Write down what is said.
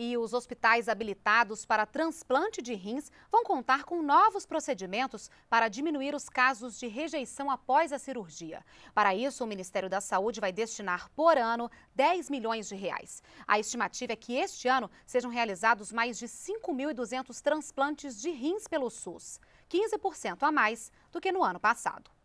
E os hospitais habilitados para transplante de rins vão contar com novos procedimentos para diminuir os casos de rejeição após a cirurgia. Para isso, o Ministério da Saúde vai destinar por ano 10 milhões de reais. A estimativa é que este ano sejam realizados mais de 5.200 transplantes de rins pelo SUS, 15% a mais do que no ano passado.